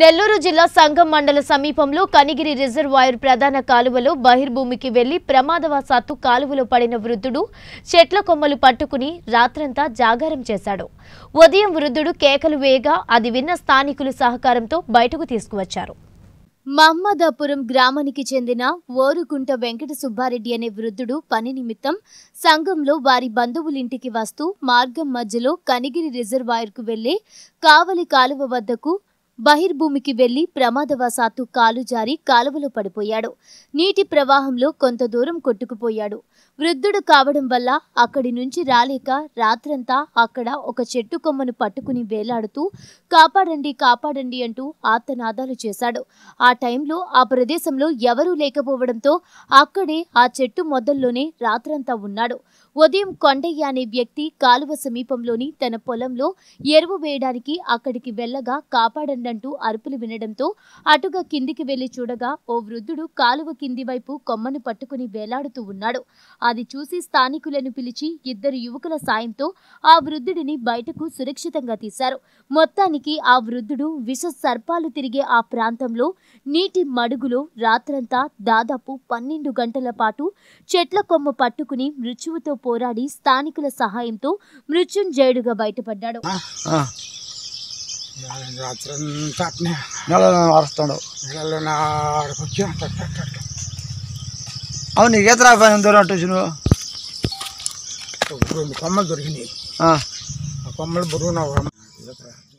నెల్లూరు జిల్లా సంఘం మండల సమీపంలో కనిగిరి రిజర్వాయర్ ప్రధాన కాలువలో బహిర్భూమికి వెళ్లి ప్రమాదవశాత్తు కాలువలో పడిన వృద్ధుడు చెట్ల కొమ్మలు పట్టుకుని రాత్రంతా జాగారం చేశాడు ఉదయం వృద్ధుడు కేకలు వేయగా అది విన్న స్థానికుల సహకారంతో బయటకు తీసుకువచ్చారు మహమ్మదాపురం గ్రామానికి చెందిన ఓరుగుంట వెంకట సుబ్బారెడ్డి అనే వృద్ధుడు పని నిమిత్తం సంఘంలో వారి బంధువులింటికి వస్తూ మార్గం మధ్యలో కనిగిరి రిజర్వాయర్కు వెళ్లే కావలి కాలువ వద్దకు బహిర్భూమికి వెళ్లి ప్రమాదవశాత్తు కాలు జారి కాలువలో పడిపోయాడు నీటి ప్రవాహంలో కొంత దూరం కొట్టుకుపోయాడు వృద్ధుడు కావడం వల్ల అక్కడి నుంచి రాలేక రాత్రంతా అక్కడ ఒక చెట్టు కొమ్మను పట్టుకుని వేలాడుతూ కాపాడండి కాపాడండి అంటూ ఆతనాదాలు చేశాడు ఆ టైంలో ఆ ప్రదేశంలో ఎవరూ లేకపోవడంతో అక్కడే ఆ చెట్టు మొదల్లోనే రాత్రంతా ఉన్నాడు ఉదయం కొండయ్య అనే వ్యక్తి కాలువ సమీపంలోని తన పొలంలో ఎరువు వేయడానికి అక్కడికి వెళ్ళగా కాపాడండి ఉందంటూ అరుపులు వినడంతో అటుగా కిందికి వెళ్లి చూడగా ఓ వృద్ధుడు కాలువ కింది వైపు కొమ్మను పట్టుకుని వేలాడుతూ ఉన్నాడు అది చూసి స్థానికులను పిలిచి ఇద్దరు యువకుల సాయంతో ఆ వృద్ధుడిని బయటకు సురక్షితంగా తీశారు మొత్తానికి ఆ వృద్ధుడు విష సర్పాలు తిరిగే ఆ ప్రాంతంలో నీటి మడుగులో రాత్రంతా దాదాపు పన్నెండు గంటల పాటు చెట్ల కొమ్మ పట్టుకుని మృత్యువుతో పోరాడి స్థానికుల సహాయంతో మృత్యుంజయుడుగా బయటపడ్డాడు రాత్రి అంతా అట్నే నెల అరుస్తాడు నెలలో ఆడకు వచ్చి అవును నీకు ఈత రాకపోయినా దూరంటు నువ్వు రెండు కొమ్మలు దొరికినాయి ఆ కొమ్మలు బురువు బరువు